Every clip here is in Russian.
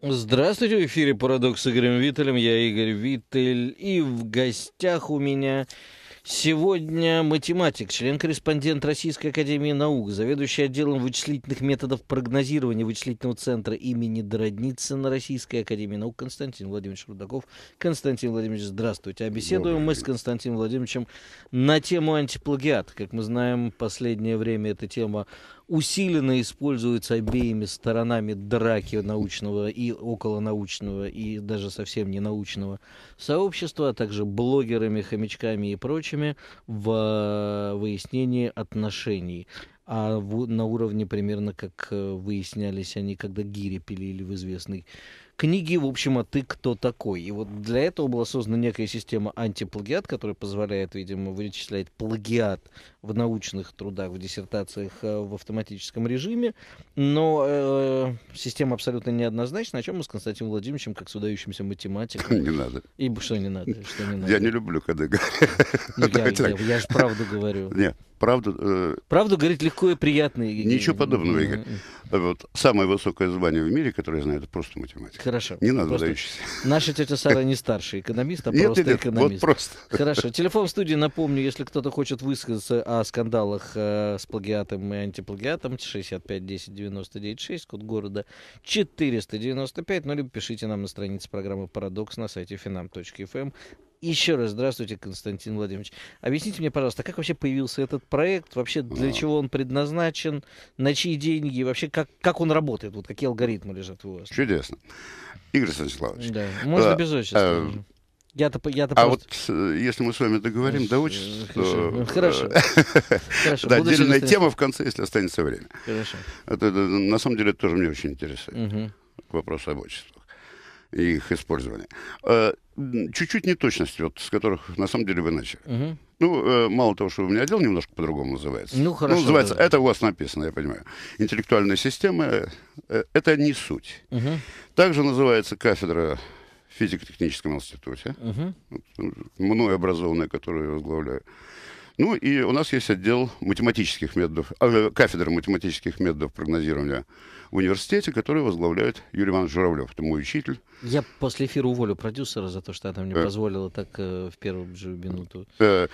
Здравствуйте, в эфире «Парадокс» с Игорем Виттелем. Я Игорь Виттель. И в гостях у меня сегодня математик, член-корреспондент Российской Академии Наук, заведующий отделом вычислительных методов прогнозирования вычислительного центра имени Дородницына Российской Академии Наук Константин Владимирович Рудаков. Константин Владимирович, здравствуйте. А беседуем мы с Константином Владимировичем на тему антиплагиат. Как мы знаем, последнее время эта тема усиленно используются обеими сторонами драки научного и околонаучного, и даже совсем не научного сообщества, а также блогерами, хомячками и прочими в э, выяснении отношений. А в, на уровне примерно как э, выяснялись они, когда гири пилили в известный книги, в общем, а ты кто такой. И вот для этого была создана некая система антиплагиат, которая позволяет, видимо, вычислять плагиат в научных трудах, в диссертациях э, в автоматическом режиме. Но э, система абсолютно неоднозначна, о чем мы с Константином Владимировичем, как с выдающимся математиком. Не надо. И что не надо, что не надо. Я не люблю, когда ну, говорят. Я, я, я же правду говорю. Нет правду... Э, правду говорить легко и приятно. Ничего подобного, Игорь. Вот, самое высокое звание в мире, которое я знаю, это просто математика. Хорошо. Не надо просто... дающийся. Наша тетя Сара не старший экономист, а нет, просто нет, экономист. Вот просто. Хорошо. Телефон в студии, напомню, если кто-то хочет высказаться о скандалах э, с плагиатом и антиплагиатом, 65 10 99 6, код города 495, ну либо пишите нам на странице программы «Парадокс» на сайте finam.fm. Еще раз здравствуйте, Константин Владимирович. Объясните мне, пожалуйста, как вообще появился этот проект? Вообще для чего он предназначен? На чьи деньги? Вообще как, как он работает? Вот какие алгоритмы лежат у вас? Чудесно. Игорь Станиславович. Да, можно а, без отчества. А, я-то, я-то а просто... вот э, если мы с вами договорим до отчества... Хорошо. Хорошо. Да, отдельная тема в конце, если останется время. Хорошо. Это, на самом деле, это тоже мне очень интересует. Вопрос об отчествах и их использовании чуть-чуть неточности, вот, с которых на самом деле вы начали. Угу. Ну, э, мало того, что у меня отдел немножко по-другому называется. Ну, ну хорошо. Ну, называется, да. это у вас написано, я понимаю. Интеллектуальная система, э, э, это не суть. Угу. Также называется кафедра в физико-техническом институте, угу. Ну, мной образованная, которую я возглавляю. Ну, и у нас есть отдел математических методов, э, кафедра математических методов прогнозирования университете, который возглавляет Юрий Иванович Журавлев. Это мой учитель. Я после эфира уволю продюсера за то, что она мне э. позволила так э, в первую же минуту. Э,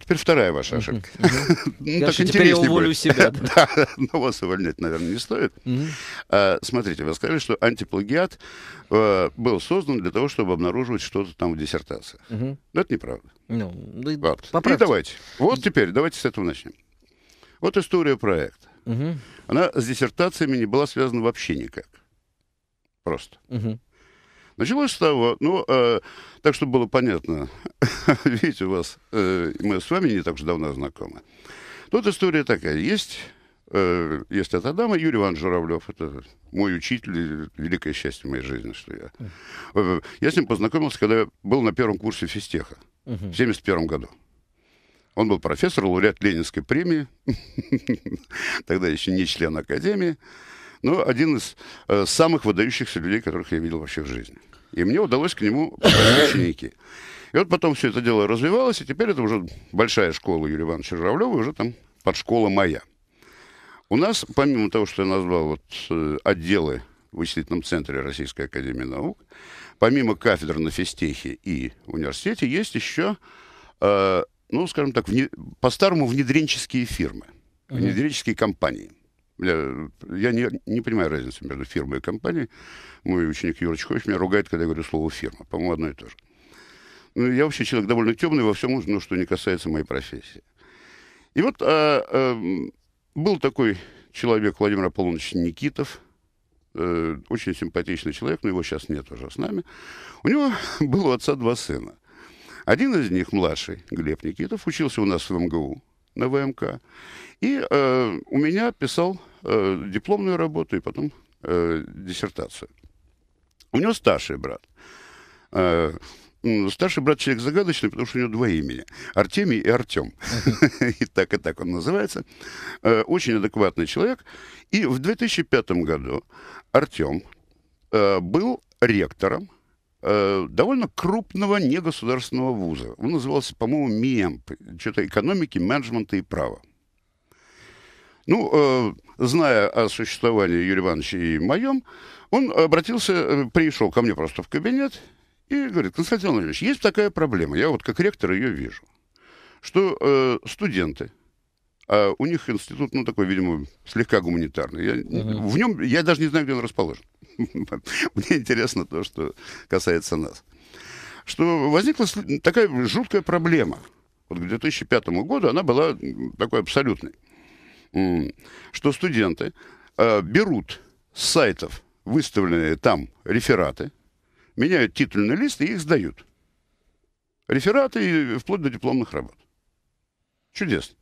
теперь вторая ваша ошибка. Я так интереснее я будет. себя. да, но вас увольнять, наверное, не стоит. А, смотрите, вы сказали, что антиплагиат э, был создан для того, чтобы обнаруживать что-то там в диссертациях. Но это неправда. Ну, вот. И давайте. Вот теперь, давайте с этого начнем. Вот история проекта. Угу. Она с диссертациями не была связана вообще никак. Просто. Угу. Началось с того, ну, э, так, чтобы было понятно, видите, у вас, э, мы с вами не так же давно знакомы. Тут история такая, есть, э, есть эта дама, Юрий Иванович Журавлев, это мой учитель, великое счастье в моей жизни, что я. Э, я с ним познакомился, когда я был на первом курсе физтеха, uh -huh. в 71 году. Он был профессор, лауреат Ленинской премии, тогда еще не член Академии, но один из э, самых выдающихся людей, которых я видел вообще в жизни. И мне удалось к нему ученики. И вот потом все это дело развивалось, и теперь это уже большая школа Юрия Ивановича Журавлева, уже там подшкола моя. У нас, помимо того, что я назвал вот, э, отделы в вычислительном центре Российской Академии Наук, помимо кафедр на физтехе и университете, есть еще э, ну, скажем так, вне, по-старому внедренческие фирмы, uh-huh. внедренческие компании. Я, я не, не понимаю разницы между фирмой и компанией. Мой ученик Юра Чехович меня ругает, когда я говорю слово «фирма». По-моему, одно и то же. Ну, я вообще человек довольно темный во всем, ну, что не касается моей профессии. И вот а, а, был такой человек Владимир Аполлоныч Никитов, э, очень симпатичный человек, но его сейчас нет уже с нами. У него было у отца два сына. Один из них, младший, Глеб Никитов, учился у нас в МГУ на ВМК. И э, у меня писал э, дипломную работу и потом э, диссертацию. У него старший брат. Э, старший брат человек загадочный, потому что у него два имени. Артемий и Артем. И так, и так он называется. Э, очень адекватный человек. И в 2005 году Артем э, был ректором Э, довольно крупного негосударственного вуза. Он назывался, по-моему, МИЭМП, что-то экономики, менеджмента и права. Ну, э, зная о существовании Юрия Ивановича и моем, он обратился, э, пришел ко мне просто в кабинет и говорит, Константин Владимирович, есть такая проблема, я вот как ректор ее вижу, что э, студенты – а у них институт, ну, такой, видимо, слегка гуманитарный. Я, uh В нем я даже не знаю, где он расположен. Мне интересно то, что касается нас. Что возникла такая жуткая проблема. Вот к 2005 году она была такой абсолютной. Что студенты а, берут с сайтов выставленные там рефераты, меняют титульный лист и их сдают. Рефераты вплоть до дипломных работ. Чудесно.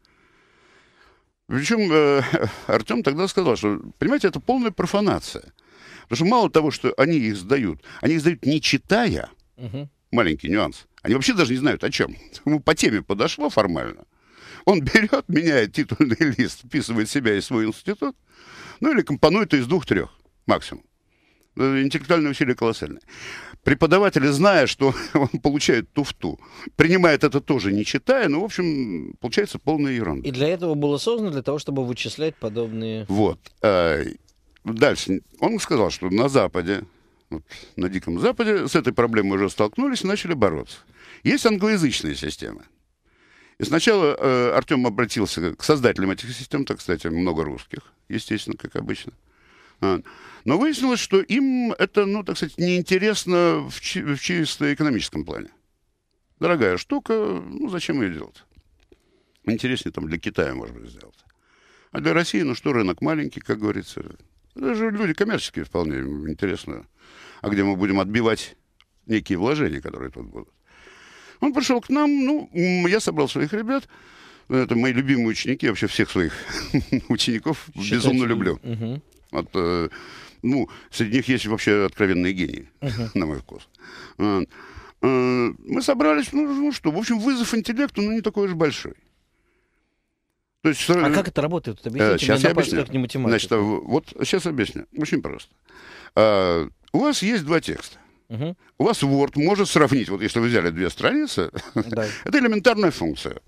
Причем э, Артем тогда сказал, что, понимаете, это полная профанация. Потому что мало того, что они их сдают, они их сдают не читая, угу. маленький нюанс, они вообще даже не знают о чем. Ему по теме подошло формально. Он берет, меняет титульный лист, вписывает себя и свой институт, ну или компонует из двух-трех максимум. Э, интеллектуальные усилия колоссальные преподаватели, зная, что он получает туфту, принимает это тоже не читая, но, ну, в общем, получается полная ерунда. И для этого было создано, для того, чтобы вычислять подобные... Вот. А, дальше. Он сказал, что на Западе, вот, на Диком Западе с этой проблемой уже столкнулись и начали бороться. Есть англоязычные системы. И сначала э, Артем обратился к создателям этих систем, так, кстати, много русских, естественно, как обычно. Э, а. Но выяснилось, что им это, ну, так сказать, неинтересно в, чи- в чисто экономическом плане. Дорогая штука, ну, зачем ее делать? Интереснее там для Китая, может быть, сделать. А для России, ну что, рынок маленький, как говорится. Это же люди коммерческие вполне интересно. А где мы будем отбивать некие вложения, которые тут будут. Он пришел к нам, ну, я собрал своих ребят. Это мои любимые ученики, я вообще всех своих учеников Считайте. безумно люблю. Угу. От, э, ну, среди них есть вообще откровенные гении, uh-huh. на мой вкус. Э, мы собрались, ну, ну что, в общем, вызов интеллекту, ну, не такой уж большой. То есть, а э, как это работает? Объясните сейчас мне я объясню. как не математику. Значит, а, вот сейчас объясню. Очень просто. А, у вас есть два текста. Угу. У вас Word может сравнить, вот если вы взяли две страницы, это элементарная функция.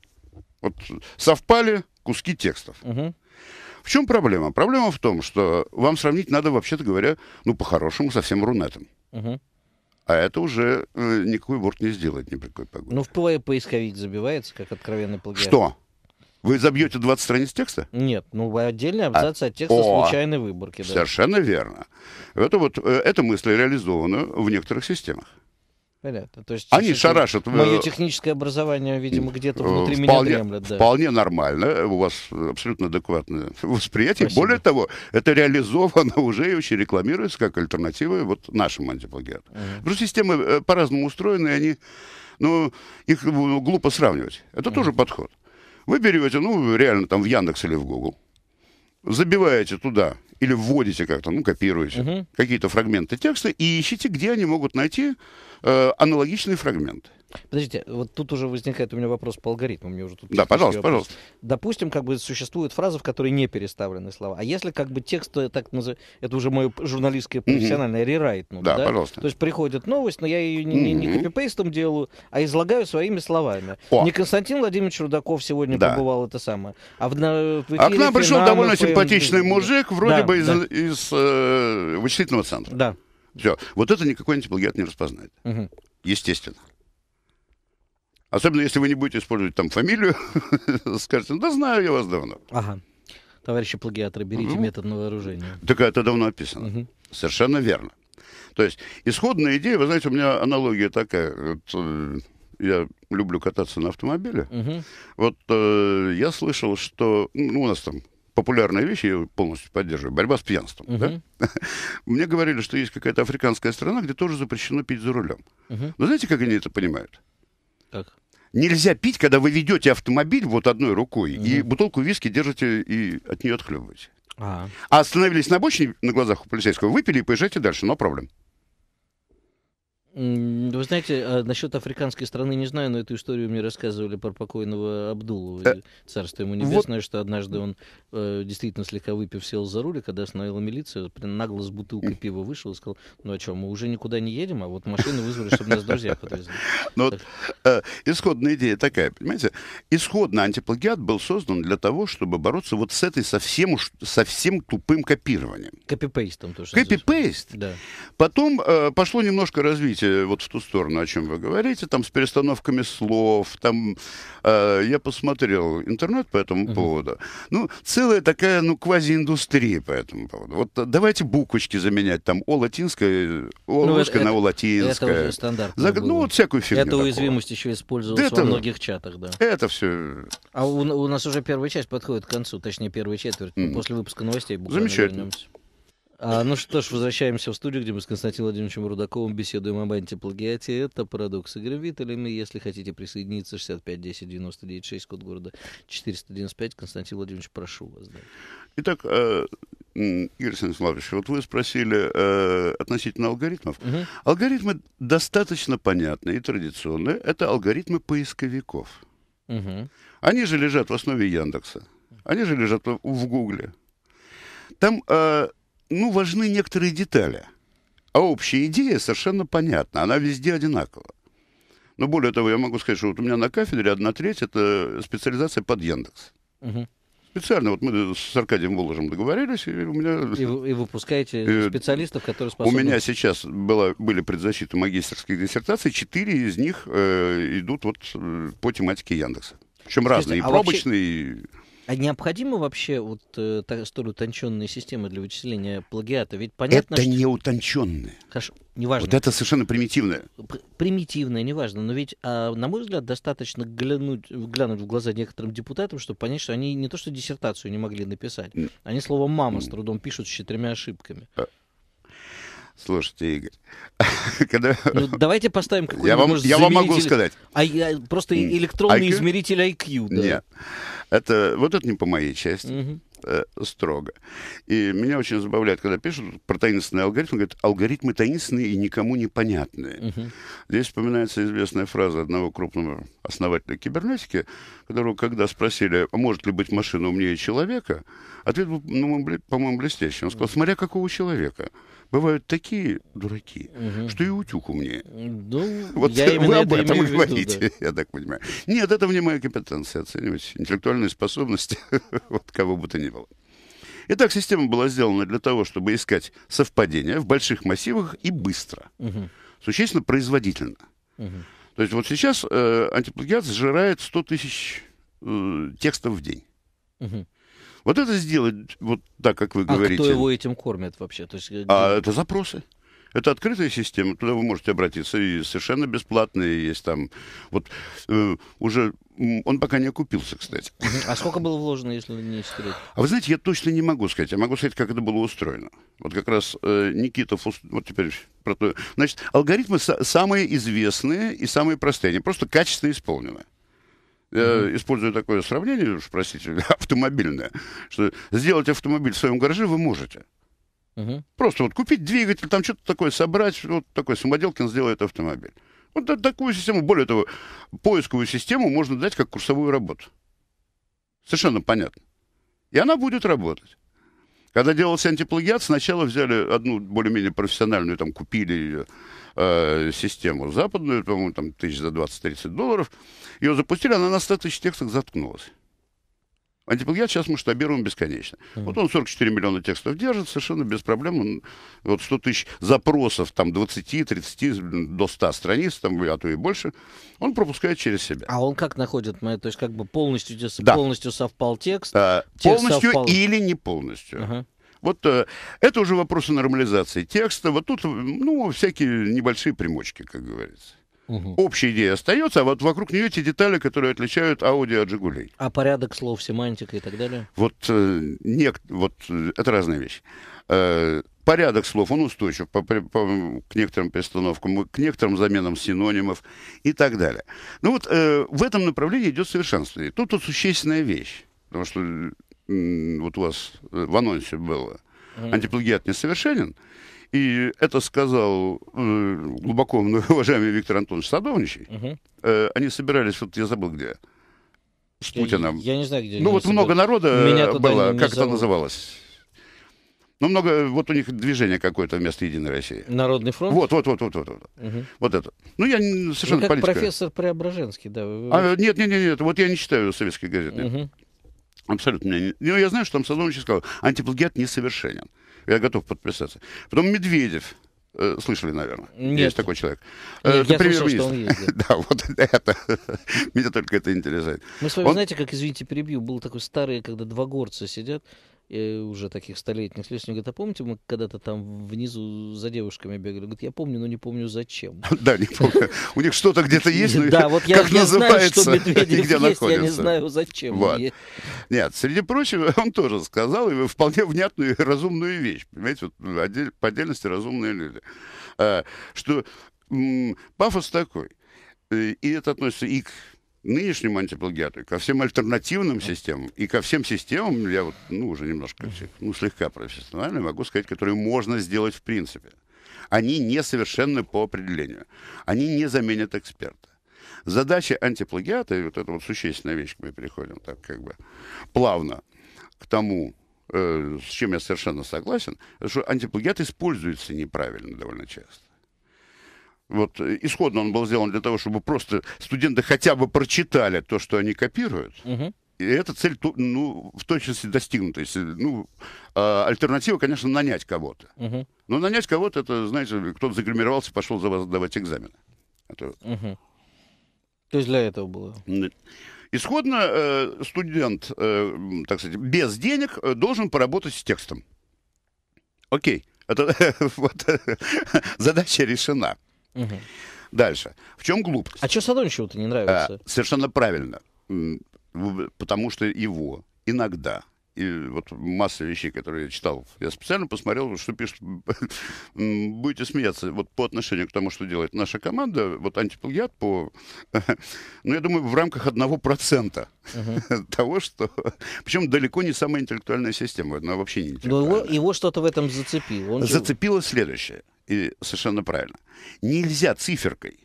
Вот совпали куски текстов. Угу. В чем проблема? Проблема в том, что вам сравнить надо, вообще-то говоря, ну, по-хорошему, со всем Рунетом. Угу. А это уже э, никакой борт не сделает ни при какой погоде. Ну, в ПВЭ поисковик забивается, как откровенный плагиат. Что? Вы забьете 20 страниц текста? Нет, ну отдельный абзац а, от текста о, случайной выборки. Да. Совершенно верно. Это вот э, эта мысль реализована в некоторых системах. Понятно. То есть, Они шарашат. Э, Мое техническое образование, видимо, э, где-то э, внутри вполне, меня дремлет. Да. Вполне нормально. У вас абсолютно адекватное восприятие. Спасибо. Более того, это реализовано уже и очень рекламируется как альтернатива вот нашим антиплагиатам. Угу. Просто системы по-разному устроены, и они, ну, их ну, глупо сравнивать. Это угу. тоже подход. Вы берете, ну, реально там в Яндекс или в Google, забиваете туда или вводите как-то, ну, копируете угу. какие-то фрагменты текста и ищите, где они могут найти э, аналогичные фрагменты. Подождите, вот тут уже возникает у меня вопрос по алгоритму. Мне уже тут да, пожалуйста, вопрос. пожалуйста. Допустим, как бы существуют фразы, в которые не переставлены слова. А если как бы текст, э, так назов... это уже мое журналистское профессиональное угу. рерайт. Да, да, пожалуйста. То есть приходит новость, но я ее не, не, не копипейстом делаю, а излагаю своими словами. О. Не Константин Владимирович Рудаков сегодня да. побывал это самое. А, в, в эфире, а к нам пришел довольно симпатичный мужик, вроде да, бы из, да. из э, вычислительного центра. Да. Все. Вот это никакой антиплагиат не распознает. Угу. Естественно. Особенно, если вы не будете использовать там фамилию, скажете, да знаю я вас давно. Ага. Товарищи плагиаторы, берите угу. метод на вооружение. Так это давно описано. Угу. Совершенно верно. То есть исходная идея, вы знаете, у меня аналогия такая. Вот, э, я люблю кататься на автомобиле. Угу. Вот э, я слышал, что ну, у нас там популярная вещь, я полностью поддерживаю, борьба с пьянством. Угу. Да? Мне говорили, что есть какая-то африканская страна, где тоже запрещено пить за рулем. Угу. Но знаете, как они это понимают? Как? Нельзя пить, когда вы ведете автомобиль вот одной рукой mm-hmm. и бутылку виски держите и от нее отхлебываете. А. а остановились на обочине на глазах у полицейского, выпили и поезжайте дальше, но проблем. Вы знаете, а, насчет африканской страны не знаю, но эту историю мне рассказывали про покойного Абдулу. Э, Царство ему небесное, вот... что однажды он э, действительно слегка выпив сел за руль, когда остановила милиция, нагло с бутылкой пива вышел и сказал, ну а что, мы уже никуда не едем, а вот машину вызвали, чтобы нас друзья подвезли. Ну вот э, исходная идея такая, понимаете, исходно антиплагиат был создан для того, чтобы бороться вот с этой совсем, уж совсем тупым копированием. Копипейстом тоже. Копипейст. Да. Потом э, пошло немножко развитие смотрите вот в ту сторону, о чем вы говорите, там с перестановками слов, там э, я посмотрел интернет по этому uh-huh. поводу. Ну, целая такая, ну, квазииндустрия по этому поводу. Вот э, давайте буквочки заменять, там, о латинское, о ну, русское это, на о латинское. Это уже стандартно Заг... Ну, вот всякую фигню. Эта уязвимость еще использовалась это, во многих чатах, да. Это все. А у, у нас уже первая часть подходит к концу, точнее, первая четверть. Mm. После выпуска новостей буквально Замечательно. вернемся. А, ну что ж, возвращаемся в студию, где мы с Константином Владимировичем Рудаковым беседуем об антиплагиате. Это «Парадокс игры Виталина». Если хотите присоединиться, 65 10 99 6, код города 495. Константин Владимирович, прошу вас. Да. Итак, э, Игорь Станиславович, вот вы спросили э, относительно алгоритмов. Угу. Алгоритмы достаточно понятны и традиционные. Это алгоритмы поисковиков. Угу. Они же лежат в основе Яндекса. Они же лежат в Гугле. Там... Э, ну, важны некоторые детали. А общая идея совершенно понятна, она везде одинакова. Но более того, я могу сказать, что вот у меня на кафедре одна треть — это специализация под Яндекс. Угу. Специально, вот мы с Аркадием Воложем договорились, и у меня... И, и выпускаете э, специалистов, которые способны... У меня сейчас была, были предзащиты магистрских диссертаций, четыре из них э, идут вот э, по тематике Яндекса. Причем Скажите, разные, а пробочные... Вообще... А необходима вообще вот э, столь утонченная система для вычисления плагиата? Ведь понятно, это что... не утонченная. Хорошо, неважно. Вот это совершенно примитивное. Пр примитивное, неважно. Но ведь, а, на мой взгляд, достаточно глянуть, глянуть в глаза некоторым депутатам, чтобы понять, что они не то что диссертацию не могли написать, они слово «мама» с трудом пишут с четырьмя ошибками. А, Слушайте, Игорь, когда... Ну, давайте поставим какой-нибудь, я вам, может, я вам могу сказать. А, я, просто электронный IQ? измеритель IQ. Да. Нет, это, вот это не по моей части. Угу строго. И меня очень забавляет, когда пишут про таинственные алгоритмы, говорят, алгоритмы таинственные и никому не понятные. Угу. Здесь вспоминается известная фраза одного крупного основателя кибернетики, которого, когда спросили, а может ли быть машина умнее человека, ответ был, ну, по-моему, блестящий. Он сказал, смотря какого человека бывают такие дураки, угу. что и утюг умнее. Ну, вот я вы об это этом и говорите, виду, да. я так понимаю. Нет, это вне моей компетенции оценивать интеллектуальные способности вот кого бы то ни было. Итак, система была сделана для того, чтобы искать совпадения в больших массивах и быстро. Угу. Существенно производительно. Угу. То есть вот сейчас э, антиплагиат сжирает 100 тысяч э, текстов в день. Угу. Вот это сделать вот так, как вы а говорите. А кто его этим кормит вообще? То есть, э, а, где... А это запросы. Это открытая система, туда вы можете обратиться, и совершенно бесплатные есть там. Вот э, уже он пока не окупился, кстати. А сколько было вложено, если не секрет? А вы знаете, я точно не могу сказать. Я могу сказать, как это было устроено. Вот как раз э, Никитов, вот теперь про то. Значит, алгоритмы самые известные и самые простые. Они просто качественно исполнены я использую такое сравнение, уж простите, автомобильное, что сделать автомобиль в своем гараже вы можете. Угу. Просто вот купить двигатель, там что-то такое собрать, вот такой самоделкин сделает автомобиль. Вот такую систему, более того, поисковую систему можно дать как курсовую работу. Совершенно понятно. И она будет работать. Когда делался антиплагиат, сначала взяли одну более-менее профессиональную, там, купили ее, э, систему западную, по-моему, там тысяч за 20-30 долларов. Ее запустили, она на 100 тысяч текстов заткнулась. Антиплагиат сейчас масштабируем бесконечно. Mm-hmm. Вот он 44 миллиона текстов держит, совершенно без проблем. Он, вот 100 тысяч запросов, там 20, 30, до 100 страниц, там, а то и больше, он пропускает через себя. А он как находит, то есть как бы полностью, да. полностью совпал текст? А, текст полностью совпал... или не полностью. Uh-huh. Вот э, это уже вопрос нормализации текста. Вот тут, ну, всякие небольшие примочки, как говорится. Угу. Общая идея остается, а вот вокруг нее эти детали, которые отличают Ауди от Жигулей. А порядок слов, семантика и так далее? Вот, э, не, вот э, это разная вещь. Э, порядок слов, он устойчив по, по, по, к некоторым перестановкам, к некоторым заменам синонимов и так далее. Ну вот э, в этом направлении идет совершенствование. Тут вот существенная вещь. Потому что вот у вас э, в анонсе было, mm-hmm. антиплагиат несовершенен, и это сказал э, глубоко уважаемый Виктор Антонович Садовничий. Угу. Э, они собирались, вот я забыл где, с я, Путиным. Я, я не знаю, где. Ну вот собирались. много народа Меня было, как зовут. это называлось. Ну, много, вот у них движение какое-то вместо Единой России. Народный фронт? Вот, вот, вот, вот, вот. Вот, угу. вот это. Ну, я ну, совершенно ну, как политика. профессор Преображенский, да. Вы... А, нет, нет, нет, нет, вот я не читаю советские газеты. Угу. Абсолютно. Ну, я знаю, что там Садовничий сказал, антиплагиат несовершенен. Я готов подписаться. Потом Медведев, э, слышали, наверное. Нет. Есть такой человек. Нет, э, я слышал, что он ездит. да, вот это. Меня только это интересует. Мы с вами, он... знаете, как, извините, перебью, был такой старый, когда два горца сидят, Э, уже таких столетних с лестницами, говорит, а помните, мы когда-то там внизу за девушками бегали? Говорит, я помню, но не помню зачем. Да, не помню. У них что-то где-то есть, но да, вот я, как я называется, знаю, что Медведев где есть, я не знаю, зачем. Вот. Нет, среди прочего, он тоже сказал и вполне внятную и разумную вещь. Понимаете, вот ну, отдель, по отдельности разумные люди. А, что м- пафос такой, э, и это относится и к нынешнему антиплагиату, ко всем альтернативным системам и ко всем системам, я вот, ну, уже немножко, ну, слегка профессионально могу сказать, которые можно сделать в принципе. Они несовершенны по определению. Они не заменят эксперта. Задача антиплагиата, и вот это вот существенная вещь, мы переходим так как бы плавно к тому, э, с чем я совершенно согласен, что антиплагиат используется неправильно довольно часто. Вот э, исходно он был сделан для того, чтобы просто студенты хотя бы прочитали то, что они копируют. И эта цель ну, в точности достигнута. Если, ну, а, альтернатива, конечно, нанять кого-то. Угу. Но нанять кого-то, это, знаете, кто-то загримировался, пошел за вас давать экзамены. Это... Угу. То есть для этого было? Исходно э, студент, э, так сказать, без денег должен поработать с текстом. Окей. Это, вот, задача решена. Угу. Дальше. В чем глупость? А что Садончеву-то не нравится? А, совершенно правильно. Потому что его иногда и вот масса вещей, которые я читал. Я специально посмотрел, что пишут. Будете смеяться вот по отношению к тому, что делает наша команда. Вот антиплагиат по... ну, я думаю, в рамках одного процента угу. того, что... Причем далеко не самая интеллектуальная система. Она вообще не интеллектуальная. Но его, его что-то в этом зацепило. Он Зацепило следующее и совершенно правильно. Нельзя циферкой.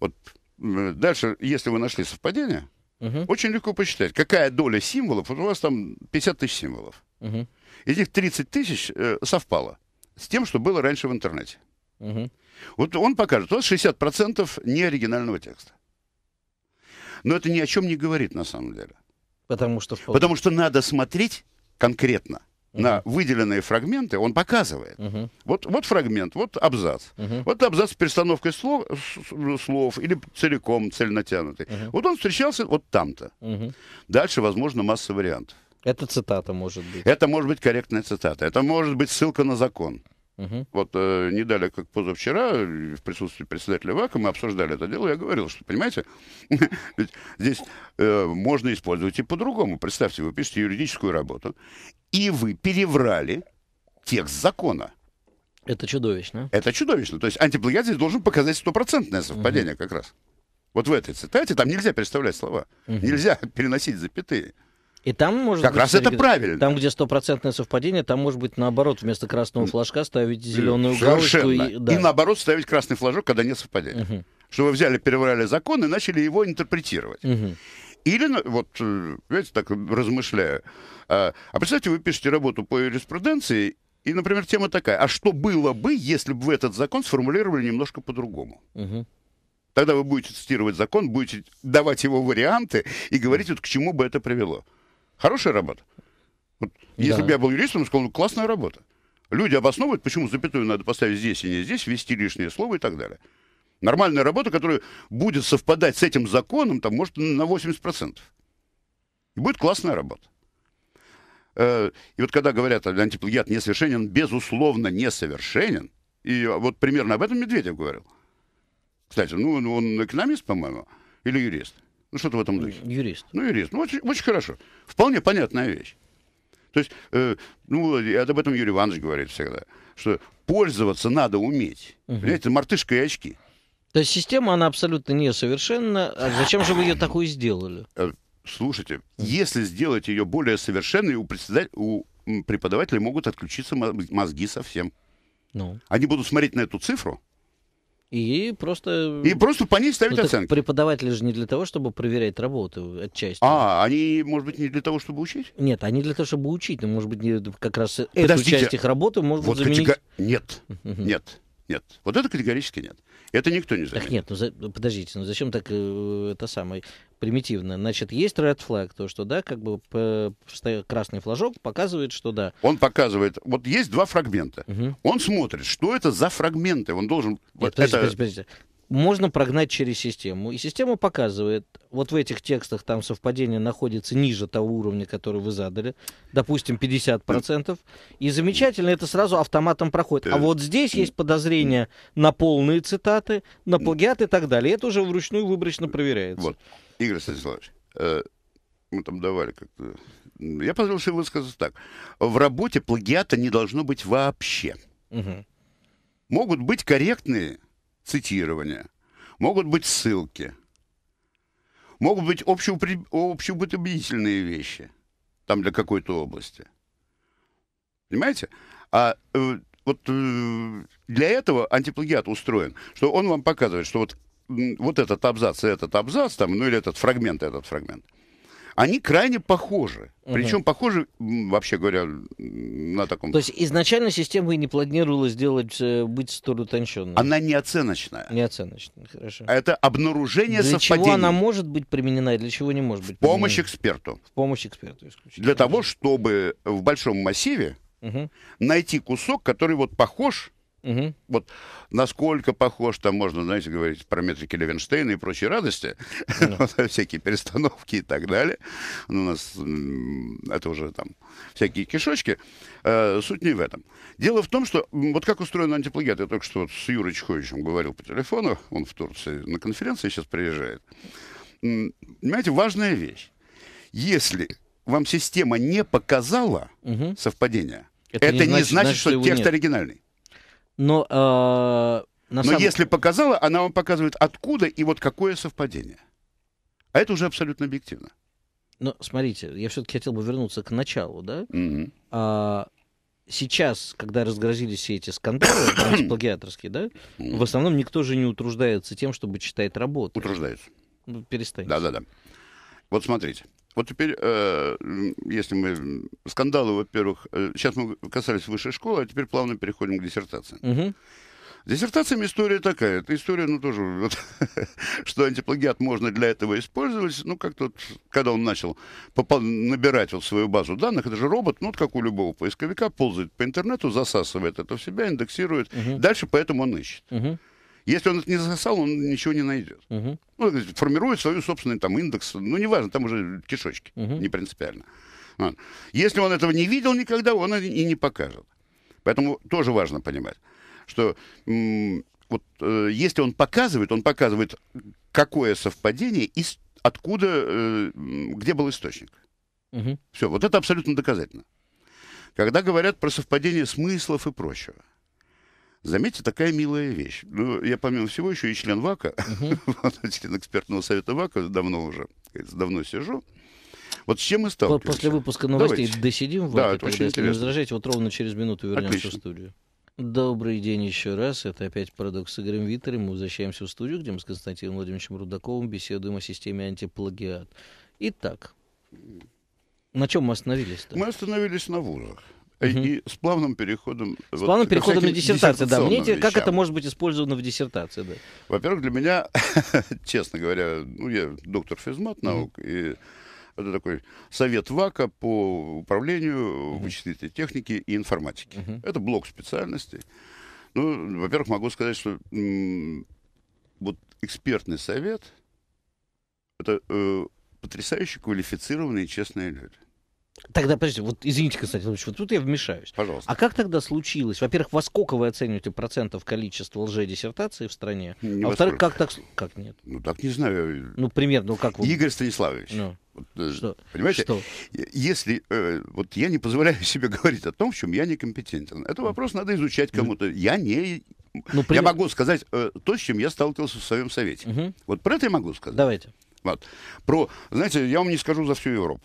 Вот э, дальше, если вы нашли совпадение, угу. очень легко посчитать, какая доля символов, вот у вас там 50 тысяч символов. Угу. Из них 30 тысяч э, совпало с тем, что было раньше в интернете. Угу. Вот он покажет, у вас 60% неоригинального текста. Но это ни о чем не говорит на самом деле. Потому что... Потому что надо смотреть конкретно на выделенные фрагменты он показывает. Угу. Вот, вот фрагмент, вот абзац. Угу. Вот абзац с перестановкой слов, слов или целиком, цельнотянутый. Угу. Вот он встречался вот там-то. Угу. Дальше, возможно, масса вариантов. Это цитата может быть. Это может быть корректная цитата. Это может быть ссылка на закон. Угу. Вот э, не дали, как позавчера, в присутствии председателя ВАКа, мы обсуждали это дело, я говорил, что, понимаете, ведь здесь э, можно использовать и по-другому. Представьте, вы пишете юридическую работу, и вы переврали текст закона. Это чудовищно. Это чудовищно. То есть антиплагиат здесь должен показать стопроцентное совпадение угу. как раз. Вот в этой цитате там нельзя переставлять слова. Угу. Нельзя переносить запятые. И там может как быть, раз это правильно. Там, где стопроцентное совпадение, там может быть наоборот вместо красного флажка ставить зеленую Совершенно. галочку. И, да. и наоборот ставить красный флажок, когда нет совпадения. Угу. Что вы взяли, переврали закон и начали его интерпретировать. Угу. Или, ну, вот, видите, э, так размышляю, а, а представьте, вы пишете работу по юриспруденции, и, например, тема такая, а что было бы, если бы вы этот закон сформулировали немножко по-другому? Угу. Тогда вы будете цитировать закон, будете давать его варианты и говорить, вот к чему бы это привело. Хорошая работа. Вот, да. Если бы я был юристом, он сказал, ну, классная работа. Люди обосновывают, почему запятую надо поставить здесь и не здесь, ввести лишнее слово и так далее. Нормальная работа, которая будет совпадать с этим законом, там, может, на 80%. И будет классная работа. Э, и вот когда говорят, а, антиплагиат несовершенен, безусловно, несовершенен. И вот примерно об этом Медведев говорил. Кстати, ну, он экономист, по-моему, или юрист. Ну, что-то в этом духе. Юрист. Ну, юрист. Ну, очень, очень хорошо. Вполне понятная вещь. То есть, э, ну, об этом Юрий Иванович говорит всегда, что пользоваться надо уметь. Угу. Понимаете, мартышка и очки. То есть система, она абсолютно несовершенна. А зачем же вы ее такую сделали? Э, слушайте, если сделать ее более совершенной, у, председатель... у преподавателей могут отключиться мозги совсем. Ну. Они будут смотреть на эту цифру и просто... И просто по ней ставить ну, оценки. Преподаватели же не для того, чтобы проверять работу отчасти. А, они, может быть, не для того, чтобы учить? Нет, они для того, чтобы учить. Но, может быть, не, как раз Подождите, эту часть их работы может вот заменить... Катего... Нет, нет, нет. Вот это категорически нет. Это никто не заметит. Так нет, ну за, ну, подождите, ну зачем так э, это самое примитивно? Значит, есть red flag, то что да, как бы по, красный флажок показывает, что да. Он показывает, вот есть два фрагмента. Угу. Он смотрит, что это за фрагменты. Он должен... Нет, вот подождите, это... подождите, подождите можно прогнать через систему. И система показывает, вот в этих текстах там совпадение находится ниже того уровня, который вы задали, допустим, 50%, и замечательно, это сразу автоматом проходит. А вот здесь есть подозрение на полные цитаты, на плагиат и так далее. Это уже вручную выборочно проверяется. Вот. Игорь Станиславович, э, мы там давали как-то... Я позволил себе высказаться так. В работе плагиата не должно быть вообще. Угу. Могут быть корректные цитирования, могут быть ссылки, могут быть общеупри... общеупотребительные вещи там для какой-то области. Понимаете? А э, вот э, для этого антиплагиат устроен, что он вам показывает, что вот, вот этот абзац и этот абзац, там, ну или этот фрагмент и этот фрагмент – они крайне похожи. Угу. Причем похожи, вообще говоря, на таком... То есть изначально система и не планировалась сделать, э, быть столь утонченной? Она неоценочная. Неоценочная, хорошо. Это обнаружение для совпадений. Для чего она может быть применена и для чего не может быть В помощь эксперту. В помощь эксперту исключительно. Для того, чтобы в большом массиве угу. найти кусок, который вот похож Угу. Вот насколько похож там можно, знаете, говорить про метрики Левенштейна и прочие радости, да. Ну. всякие перестановки и так далее. Ну, у нас это уже там всякие кишочки. Э, суть не в этом. Дело в том, что вот как устроен антиплагиат. Я только что вот с Юрой Чховичем говорил по телефону, он в Турции на конференции сейчас приезжает. Понимаете, важная вещь. Если вам система не показала угу. совпадение, это, это не, значит, значит, что текст нет. оригинальный. Но, э, на Но если показала, она вам показывает откуда и вот какое совпадение. А это уже абсолютно объективно. Но смотрите, я все-таки хотел бы вернуться к началу, да? Угу. А, сейчас, когда разгрозились все эти скандалы плагиаторские, да, в основном никто же не утруждается тем, чтобы читать работу. Утруждается. Ну, перестань. Да-да-да. Вот смотрите. Вот теперь, э, если мы... Скандалы, во-первых... сейчас э, мы касались высшей школы, а теперь плавно переходим к диссертации. Угу. С диссертациями история такая. Это история, ну, тоже, вот, что антиплагиат можно для этого использовать. Ну, как тут, когда он начал попал, набирать вот свою базу данных, это же робот, ну, вот как у любого поисковика, ползает по интернету, засасывает это в себя, индексирует. Угу. Дальше поэтому он ищет. Угу. Если он это не засосал, он ничего не найдет. Угу. Ну, формирует свою собственный там индекс, ну, неважно, там уже кишочки, угу. не принципиально. Вот. Если он этого не видел никогда, он и не покажет. Поэтому тоже важно понимать, что вот э, если он показывает, он показывает, какое совпадение и откуда, э, где был источник. Угу. Все, вот это абсолютно доказательно. Когда говорят про совпадение смыслов и прочего – Заметьте, такая милая вещь. Ну, я, помимо всего, еще и член ВАКа, uh-huh. член экспертного совета ВАКа, давно уже, давно сижу. Вот с чем мы сталкиваемся? После выпуска новостей Давайте. досидим в да, это тогда, если не возражаете, вот ровно через минуту вернемся Отлично. в студию. Добрый день еще раз. Это опять «Парадокс» с Игорем Витером. Мы возвращаемся в студию, где мы с Константином Владимировичем Рудаковым беседуем о системе антиплагиат. Итак, на чем мы остановились? Мы остановились на вузах. Угу. И с плавным переходом... С вот, плавным переходом на диссертацию, да. Мне, как это может быть использовано в диссертации, да? Во-первых, для меня, честно говоря, ну, я доктор физмат наук, угу. и это такой совет ВАКа по управлению угу. вычислительной техники и информатики. Угу. Это блок специальностей. Ну, во-первых, могу сказать, что вот экспертный совет — это э, потрясающе квалифицированные и честные люди. Тогда, подождите, вот извините, Константин вот тут я вмешаюсь. Пожалуйста. А как тогда случилось? Во-первых, во сколько вы оцениваете процентов количества лжедиссертаций в стране? Не а во-вторых, как так... Как нет? Ну, так не знаю. Ну, примерно, ну, как вы... Игорь Станиславович. Ну. Вот, э, что? Понимаете, что? если э, вот я не позволяю себе говорить о том, в чем я некомпетентен, это вопрос надо изучать ну. кому-то. Я не ну, при... я могу сказать э, то, с чем я сталкивался в своем совете. Угу. Вот про это я могу сказать. Давайте. Вот. Про, знаете, я вам не скажу за всю Европу.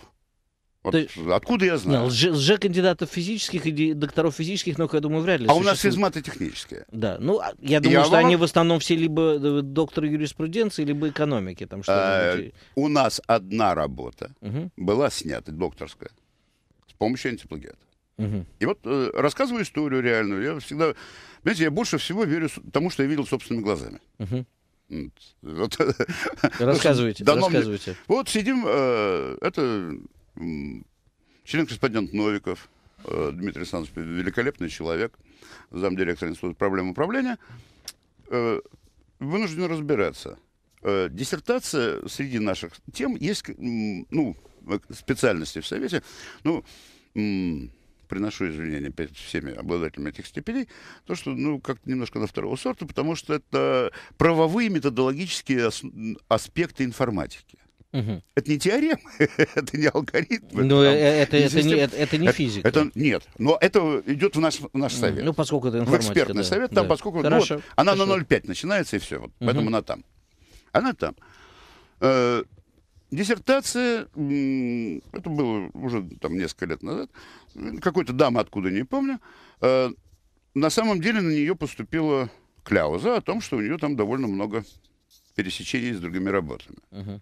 Вот Ты... Откуда я знаю? Лже, лже кандидатов физических и докторов физических но я думаю, вряд ли. А у нас физматы технические. Да, ну а, я думаю, я что вам... они в основном все либо э, докторы юриспруденции, либо экономики. Там, что а, э, у нас одна работа угу. была снята, докторская, с помощью антиплагиата. Угу. И вот э, рассказываю историю реальную. Я всегда, знаете, я больше всего верю тому, что я видел собственными глазами. Угу. Вот. Рассказывайте, рассказывайте. Мне... Вот сидим, э, это член-корреспондент Новиков, э, Дмитрий Александрович, великолепный человек, замдиректор Института проблем управления, э, вынужден разбираться. Э, диссертация среди наших тем есть, ну, специальности в Совете, ну, приношу извинения перед всеми обладателями этих степеней, то, что, ну, как-то немножко на второго сорта, потому что это правовые методологические ас аспекты информатики. Угу. Это не теорема, это не алгоритм. Но ну, э, это, это, не, это, это не физика. Это, нет, но это идет в наш, в наш совет. Ну, поскольку это информатика. В экспертный да. совет, там, да. поскольку Хорошо. Ну, вот, она Хорошо. на 0,5 начинается, и все. Вот, угу. Поэтому она там. Она там. Э, диссертация, это было уже там несколько лет назад, какой-то дама, откуда не помню, э, на самом деле на нее поступила кляуза о том, что у нее там довольно много пересечений с другими работами. Угу.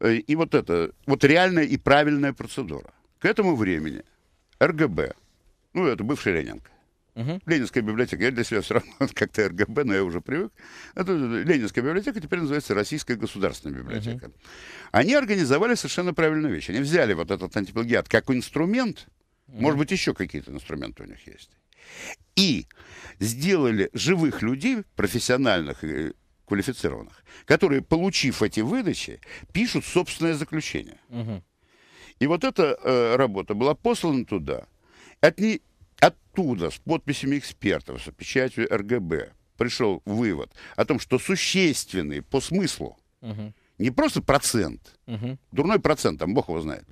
Э, и вот это, вот реальная и правильная процедура. К этому времени РГБ, ну, это бывший Ленинка, Угу. Ленинская библиотека. Я для себя все равно как-то РГБ, но я уже привык. Это Ленинская библиотека теперь называется Российская государственная библиотека. Угу. Они организовали совершенно правильную вещь. Они взяли вот этот антиплагиат как инструмент, угу. может быть, еще какие-то инструменты у них есть, и сделали живых людей, профессиональных э, квалифицированных, которые, получив эти выдачи, пишут собственное заключение. Угу. И вот эта э, работа была послана туда. От не, оттуда, с подписями экспертов, с печатью РГБ, пришел вывод о том, что существенные по смыслу, угу. не просто процент, угу. дурной процент, там бог его знает,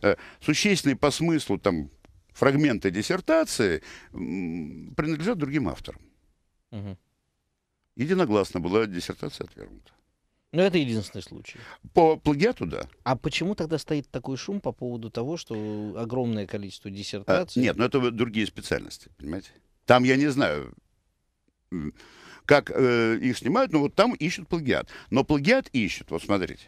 э, существенные по смыслу там фрагменты диссертации м, принадлежат другим авторам. Угу единогласно была диссертация отвергнута. Но это единственный случай. По плагиату, да. А почему тогда стоит такой шум по поводу того, что огромное количество а, диссертаций... А, нет, ну это другие специальности, понимаете? Там я не знаю, как э, их снимают, но вот там ищут плагиат. Но плагиат ищут, вот смотрите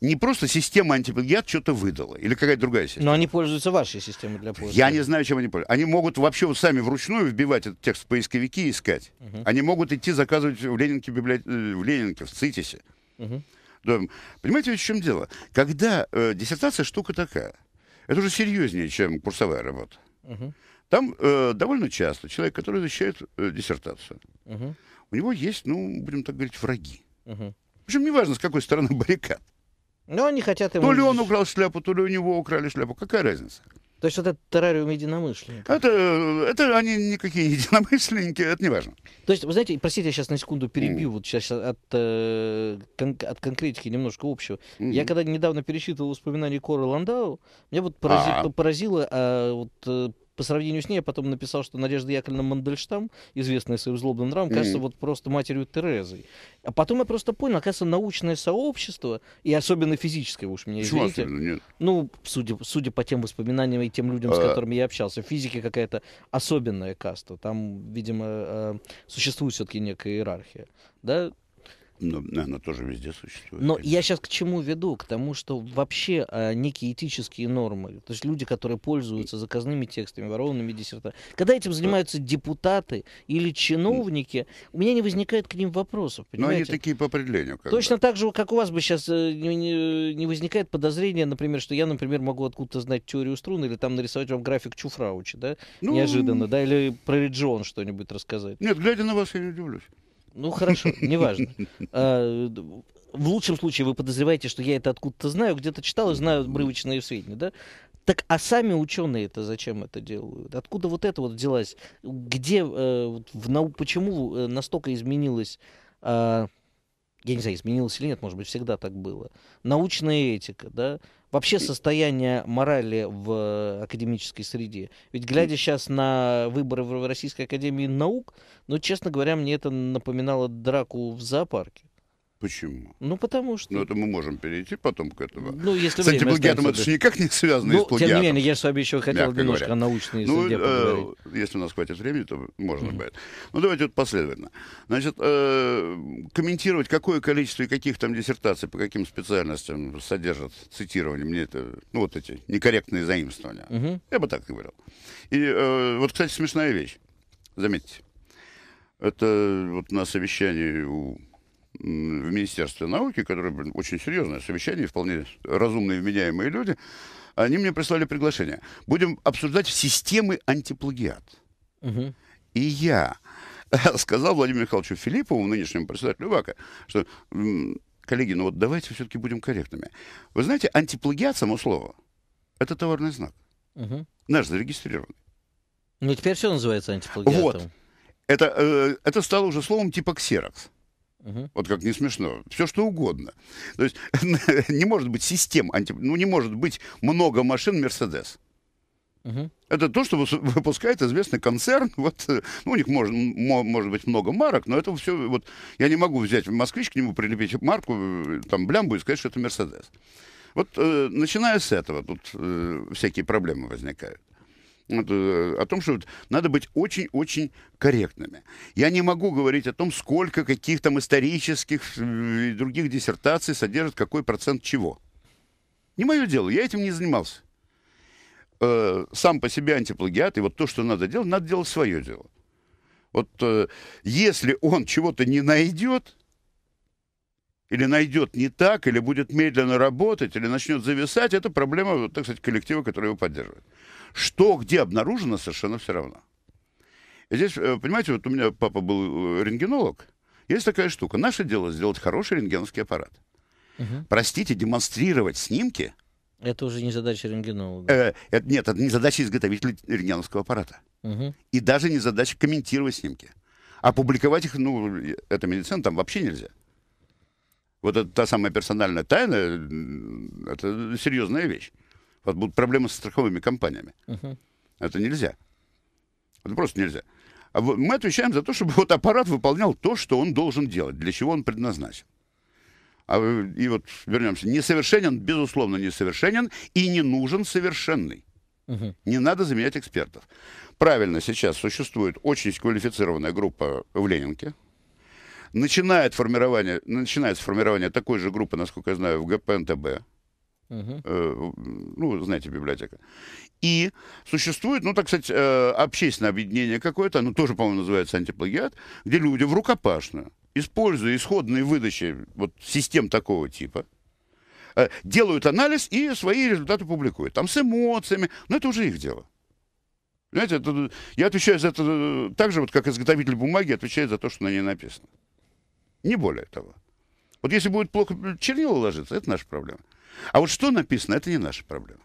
не просто система антиплагиат что-то выдала, или какая-то другая система. Но они пользуются вашей системой для поиска. Я не знаю, чем они пользуются. Они могут вообще вот сами вручную вбивать этот текст в поисковики и искать. Угу. Они могут идти заказывать в Ленинке, библиот... Э, в, Ленинке в ЦИТИСе. Угу. Да. Понимаете, в чем дело? Когда э, диссертация штука такая, это уже серьезнее, чем курсовая работа. Угу. Там э, довольно часто человек, который защищает э, диссертацию, угу. у него есть, ну, будем так говорить, враги. Угу. Причем неважно, с какой стороны баррикад. Но они хотят ему... То ли он украл шляпу, то ли у него украли шляпу. Какая разница? То есть вот это террариум единомышленников? Это, это они никакие единомышленники, это не важно. То есть, вы знаете, простите, я сейчас на секунду перебью, mm. вот сейчас от, э, кон- от конкретики немножко общего. Mm-hmm. Я когда недавно пересчитывал воспоминания Кора Ландау, меня вот порази- а. поразило а, вот, э, по сравнению с ней я а потом написал, что Надежда Яковлевна Мандельштам, известная своим злобным нравом, кажется вот просто матерью Терезой. А потом я просто понял, оказывается, научное сообщество, и особенно физическое, уж меня Почему извините. Особенно? Нет. Ну, судя, судя по тем воспоминаниям и тем людям, с а. которыми я общался, физики какая-то особенная каста. Там, видимо, э, существует все-таки некая иерархия. Да, ну, она тоже везде существует. Но я сейчас к чему веду? К тому, что вообще а, некие этические нормы, то есть люди, которые пользуются заказными текстами, ворованными диссертами, когда этим занимаются депутаты или чиновники, у меня не возникает к ним вопросов. Ну, понимаете? Но они такие по определению. Когда. Точно так же, как у вас бы сейчас э, не, не, возникает подозрения, например, что я, например, могу откуда-то знать теорию струн или там нарисовать вам график Чуфраучи, да? Ну... Неожиданно, да? Или про Реджион что-нибудь рассказать. Нет, глядя на вас, я не удивлюсь. Ну хорошо, неважно. А, в лучшем случае вы подозреваете, что я это откуда-то знаю, где-то читал и знаю обрывочные сведения, да? Так а сами ученые это зачем это делают? Откуда вот это вот взялось? Где э, в нау почему э, настолько изменилась, а, я не знаю, изменилась или нет, может быть всегда так было. Научная этика, да? вообще состояние морали в э, академической среде. Ведь глядя сейчас на выборы в Российской Академии Наук, ну, честно говоря, мне это напоминало драку в зоопарке. Почему? Ну, потому что... Ну, это мы можем перейти потом к этому. Ну, если Кстати, плагиатом это же никак не связано ну, с плагиатом. тем не менее, я с вами еще хотел Мягко немножко говоря. о научной ну, среде э, поговорить. если у нас хватит времени, то можно mm-hmm. будет. Ну, давайте вот последовательно. Значит, э, комментировать, какое количество и каких там диссертаций, по каким специальностям содержат цитирование, мне это, ну, вот эти некорректные заимствования. Mm-hmm. Я бы так говорил. И э, вот, кстати, смешная вещь. Заметьте. Это вот на совещании у в Министерстве науки, которые блин, очень серьезное совещание, вполне разумные, вменяемые люди, они мне прислали приглашение. Будем обсуждать системы антиплагиат. Угу. И я сказал Владимиру Михайловичу Филиппову, нынешнему председателю ВАКа, что, коллеги, ну вот давайте все-таки будем корректными. Вы знаете, антиплагиат, само слово, это товарный знак. Угу. Наш зарегистрированный. Ну теперь все называется антиплагиатом. Вот. Это, э, это стало уже словом типа ксерокс. Угу. Вот как не смешно. Все что угодно. То есть не может быть систем, анти... ну не может быть много машин Мерседес. Угу. Это то, что выпускает известный концерн. Вот, э, ну, у них может, может быть много марок, но это все... Вот, я не могу взять москвич, к нему прилепить марку, э, там, блямбу и сказать, что это Мерседес. Вот э, начиная с этого тут э, всякие проблемы возникают. Э, о том, что надо быть очень-очень корректными. Я не могу говорить о том, сколько каких там исторических э, и других диссертаций содержит какой процент чего. Не мое дело, я этим не занимался. Э, сам по себе антиплагиат, и вот то, что надо делать, надо делать свое дело. Вот если он чего-то не найдет, или найдет не так, или будет медленно работать, или начнет зависать, это проблема, так сказать, коллектива, который его поддерживает. Что где обнаружено, совершенно все равно. здесь, э, понимаете, вот у меня папа был э, рентгенолог. Есть такая штука. Наше дело сделать хороший рентгеновский аппарат. Угу. Простите, демонстрировать снимки. Это уже не задача рентгенолога. Э, это, нет, это не задача изготовителя рентгеновского аппарата. Угу. И даже не задача комментировать снимки. Опубликовать их, ну, это медицина, там вообще нельзя. Вот это та самая персональная тайна, э, это серьезная вещь. Вот будут проблемы со страховыми компаниями. uh Это нельзя. Это просто нельзя. А мы отвечаем за то, чтобы вот аппарат выполнял то, что он должен делать, для чего он предназначен. А, и вот вернемся. Несовершенен, безусловно, несовершенен и не нужен совершенный. Угу. Не надо заменять экспертов. Правильно, сейчас существует очень квалифицированная группа в Ленинке. Начинает формирование, начинается формирование такой же группы, насколько я знаю, в ГПНТБ. Угу. ну, знаете, библиотека. И существует, ну, так сказать, э, общественное объединение какое-то, оно тоже, по-моему, называется антиплагиат, где люди в рукопашную, используя исходные выдачи вот, систем такого типа, э, делают анализ и свои результаты публикуют. Там с эмоциями, но это уже их дело. Понимаете, это, я отвечаю за это так же, вот, как изготовитель бумаги отвечает за то, что на ней написано. Не более того. Вот если будет плохо чернила ложиться, это наша проблема. А вот что написано, это не наша проблема.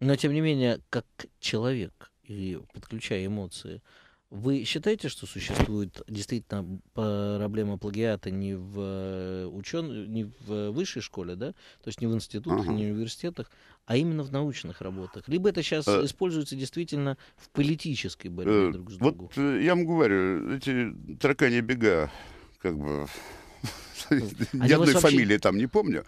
Но, тем не менее, как человек, и подключая эмоции, вы считаете, что существует действительно проблема плагиата не в э, учен... не в высшей школе, да? То есть не в институтах, ага. не в университетах, а именно в научных работах? Либо это сейчас а... Э. используется действительно в политической борьбе а... друг с другом? Вот я вам говорю, эти не бега, как бы Ни одной фамилии там не помню.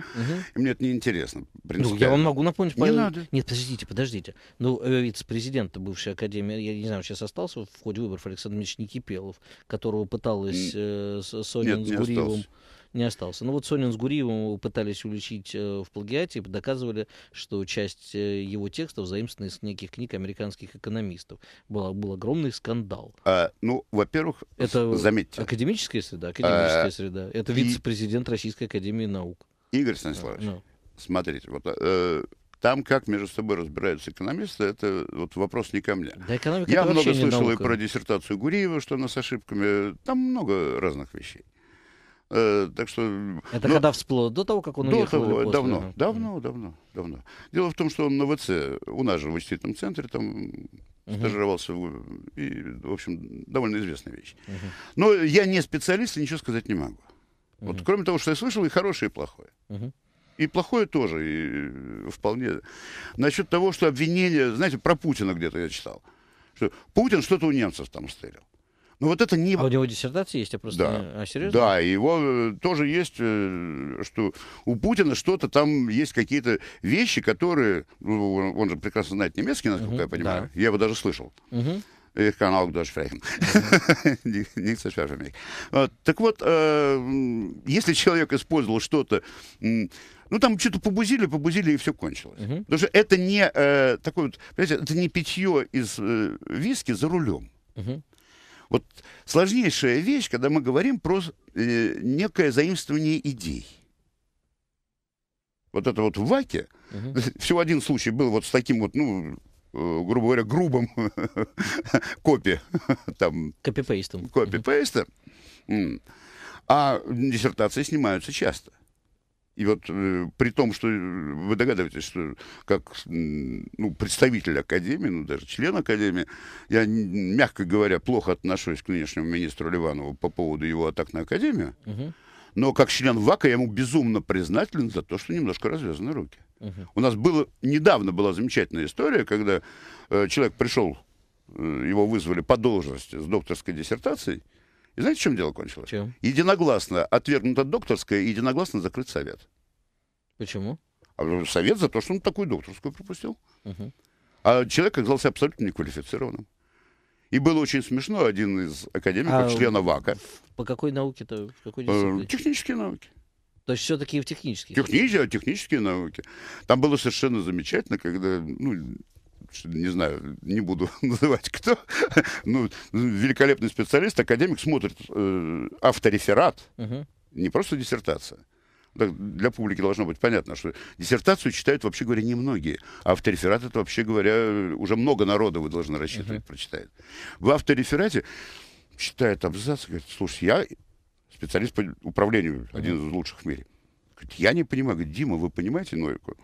мне это неинтересно. Ну, я вам могу напомнить. Не надо. Нет, подождите, подождите. Ну, э, вице-президент бывшей академии, я не знаю, сейчас остался в ходе выборов Александр Ильич Никипелов, которого пыталась э, Соня с Гуриевым не остался. Ну вот Сонин с Гуриевым пытались уличить э, в плагиате, доказывали, что часть э, его текстов заимствована из неких книг американских экономистов. Был, был огромный скандал. А, ну, во-первых, это заметьте. академическая среда, а, академическая а, среда. Это и... вице-президент Российской Академии Наук. Игорь Станиславович, no. Ну. смотрите, вот... Э, там, как между собой разбираются экономисты, это вот вопрос не ко мне. Да, Я много слышал наука. и про диссертацию Гуриева, что она с ошибками. Там много разных вещей. Э, так что, Это ну, когда всплыло? До того, как он до уехал? Того, после, давно, да? давно, давно, давно. Дело в том, что он на ВЦ, у нас же в институтном центре, там угу. стажировался, и, в общем, довольно известная вещь. Угу. Но я не специалист, и ничего сказать не могу. Угу. Вот кроме того, что я слышал, и хорошее, и плохое. Угу. И плохое тоже, и э, вполне. Насчет того, что обвинения, знаете, про Путина где-то я читал. Что Путин что-то у немцев там стырил. Ну вот это не... А у него диссертация есть, я просто... Да, а, серьезно? да его э, тоже есть, э, что у Путина что-то там есть какие-то вещи, которые... Ну, он же прекрасно знает немецкий, насколько угу, я понимаю. Да. Я его даже слышал. их канал kann auch Deutsch sprechen. Так вот, э, если человек использовал что-то, ну там что-то побузили, побузили и все кончилось. Угу. Потому что это не э, такое, вот, это не питье из э, виски за рулем. Угу. Вот сложнейшая вещь, когда мы говорим про э, некое заимствование идей. Вот это вот в ВАКе, угу. всего один случай был вот с таким вот, ну, э, грубо говоря, грубым копи. там, Копипейстом. Копипейстом. А диссертации снимаются часто. И вот э, при том, что э, вы догадываетесь, что как ну, представитель Академии, ну даже член Академии, я, мягко говоря, плохо отношусь к нынешнему министру Ливанову по поводу его атак на Академию, угу. но как член ВАКа я ему безумно признателен за то, что немножко развязаны руки. Угу. У нас было, недавно была замечательная история, когда э, человек пришел, э, его вызвали по должности с докторской диссертацией, и знаете, чем дело кончилось? Чем? Единогласно отвергнута докторская единогласно закрыт совет. Почему? А ну, совет за то, что он такую докторскую пропустил. Угу. А человек оказался абсолютно неквалифицированным. И было очень смешно, один из академиков, а члена ВАКа. По какой науке-то? Какой э, дисциплине? технические науки. То есть все-таки в технические? Техни... Технические науки. Там было совершенно замечательно, когда ну, не знаю, не буду называть кто, ну, великолепный специалист, академик смотрит э, автореферат, угу. не просто диссертация. Для публики должно быть понятно, что диссертацию читают, вообще говоря, немногие. А автореферат это, вообще говоря, уже много народа вы должны рассчитывать, угу. прочитает. В автореферате читает абзац, говорит, слушай, я специалист по управлению, один из лучших в мире. Говорит, я не понимаю. Говорит, Дима, вы понимаете Новику?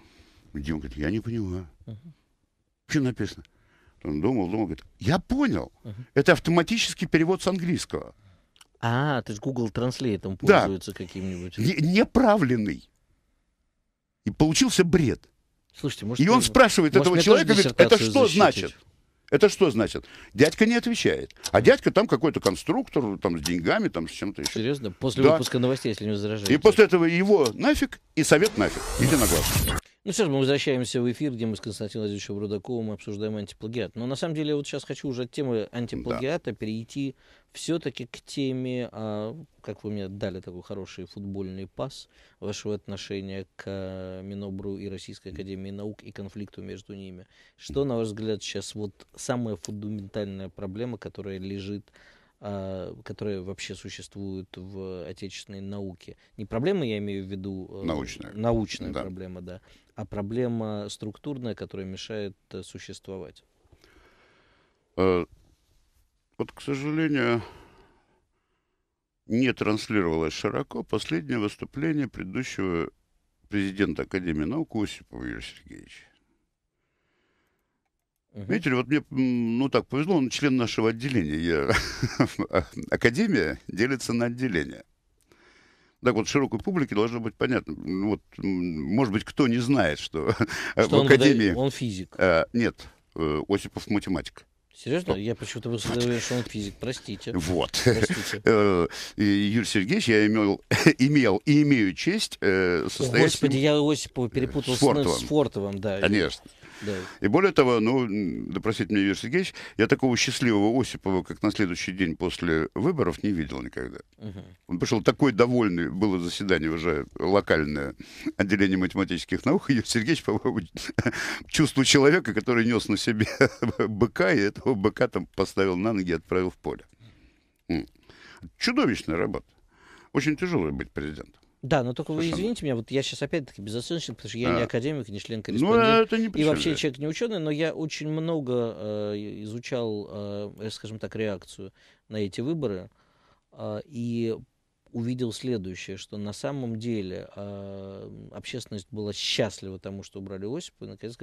Дима говорит, я не понимаю. Uh-huh. Что написано? Он думал, думал, говорит, я понял. Uh-huh. Это автоматический перевод с английского. А, то есть Google Translate там пользуется да. каким-нибудь. Не, неправленный. И получился бред. Слушайте, может, и он ты, спрашивает может, этого человека, говорит, это что защитить? значит? Это что значит? Дядька не отвечает. А дядька там какой-то конструктор, там с деньгами, там с чем-то еще. Серьезно? После да. выпуска новостей, если не возражаете. И после этого его нафиг и совет нафиг. Иди на глаз. Ну что ж, мы возвращаемся в эфир, где мы с Константином Владимировичем Рудаковым обсуждаем антиплагиат. Но на самом деле, вот сейчас хочу уже от темы антиплагиата да. перейти все-таки к теме, а, как вы мне дали такой хороший футбольный пас, вашего отношения к э, Минобру и Российской Академии Наук и конфликту между ними. Что, на ваш взгляд, сейчас вот самая фундаментальная проблема, которая лежит а, которые вообще существуют в отечественной науке. Не проблемы, я имею в виду... Э, научная. Научная да. проблема, да а проблема структурная, которая мешает э, существовать? Э, вот, к сожалению, не транслировалось широко последнее выступление предыдущего президента Академии наук Осипова Юрия Сергеевича. Видите ли, вот мне, ну так повезло, он член нашего отделения. Я... Академия делится на отделения так вот широкой публике должно быть понятно. Ну, вот, может быть, кто не знает, что, что в он академии... Он физик. А, нет, э, Осипов математик. Серьезно? Я почему-то был что он физик. Простите. Вот. Простите. Э, Юрий Сергеевич, я имел, имел и имею честь э, состоять... Господи, я Осипова перепутал с, с Фортовым. С Фортовым, да. Конечно. И более того, ну, допросить да меня Юрий Сергеевич, я такого счастливого Осипова, как на следующий день после выборов, не видел никогда. Угу. Он пришел такой довольный, было заседание уже локальное, отделение математических наук, и Юрий Сергеевич, по-моему, чувствовал человека, который нес на себе быка, и этого быка там поставил на ноги и отправил в поле. Чудовищная работа. Очень тяжело быть президентом. Да, но только Совершенно. вы извините меня, вот я сейчас опять-таки безоценочен, потому что я да. не академик, ну, не член корреспондент. Ну, И вообще человек не ученый, но я очень много э, изучал, э, э, скажем так, реакцию на эти выборы. Э, и увидел следующее, что на самом деле э, общественность была счастлива тому, что убрали Осипа, и наконец